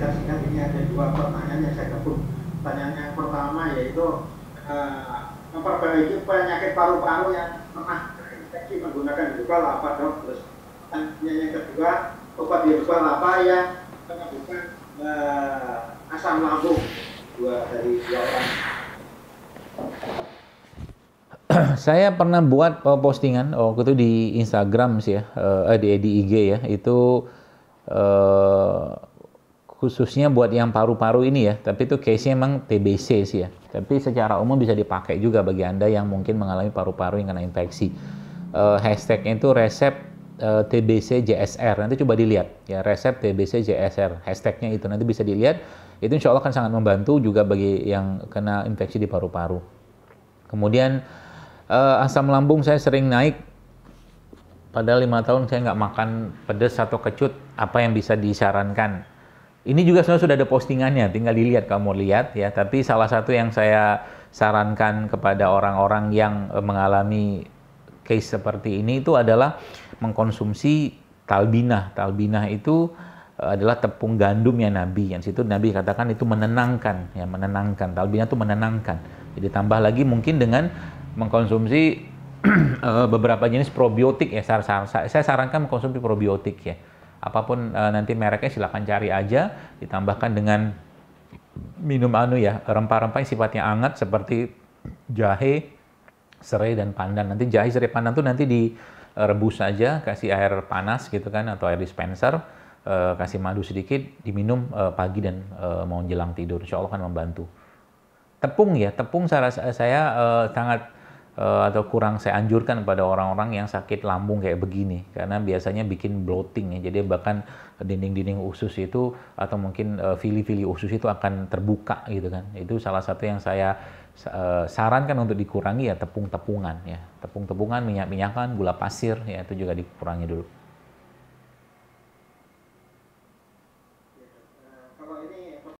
singkat singkat ini ada dua pertanyaan yang saya gabung pertanyaan yang pertama yaitu uh, memperbaiki penyakit paru-paru yang pernah terinfeksi menggunakan hidropa lapa dok terus tanya yang kedua obat hidropa lapa yang menyebabkan uh, eh, asam lambung dua dari dua orang saya pernah buat postingan waktu itu di Instagram sih ya, eh, eh di, di IG ya, itu eh, khususnya buat yang paru-paru ini ya, tapi itu case-nya emang TBC sih ya. Tapi secara umum bisa dipakai juga bagi Anda yang mungkin mengalami paru-paru yang kena infeksi. Uh, hashtagnya itu resep uh, eh, TBC JSR, nanti coba dilihat ya, resep TBC JSR, hashtagnya itu nanti bisa dilihat. Itu insya Allah akan sangat membantu juga bagi yang kena infeksi di paru-paru. Kemudian uh, asam lambung saya sering naik, padahal lima tahun saya nggak makan pedas atau kecut, apa yang bisa disarankan? Ini juga sebenarnya sudah ada postingannya, tinggal dilihat kamu lihat ya. Tapi salah satu yang saya sarankan kepada orang-orang yang eh, mengalami case seperti ini itu adalah mengkonsumsi talbinah. Talbinah itu eh, adalah tepung gandum ya Nabi. Yang situ Nabi katakan itu menenangkan, ya menenangkan. Talbinah itu menenangkan. Jadi tambah lagi mungkin dengan mengkonsumsi eh, beberapa jenis probiotik ya. Saya sarankan mengkonsumsi probiotik ya apapun e, nanti mereknya silahkan cari aja ditambahkan dengan minum anu ya rempah-rempah yang sifatnya hangat seperti jahe, serai dan pandan. Nanti jahe, serai, pandan tuh nanti direbus aja, kasih air panas gitu kan atau air dispenser, e, kasih madu sedikit, diminum e, pagi dan e, mau jelang tidur. Insya Allah akan membantu. Tepung ya, tepung saya, saya sangat Eh, atau kurang saya anjurkan pada orang-orang yang sakit lambung kayak begini karena biasanya bikin bloating ya jadi bahkan dinding-dinding usus itu atau mungkin fili eh, fili-fili usus itu akan terbuka gitu kan itu salah satu yang saya uh, sarankan untuk dikurangi ya tepung-tepungan ya tepung-tepungan minyak-minyakan gula pasir ya itu juga dikurangi dulu. Iya,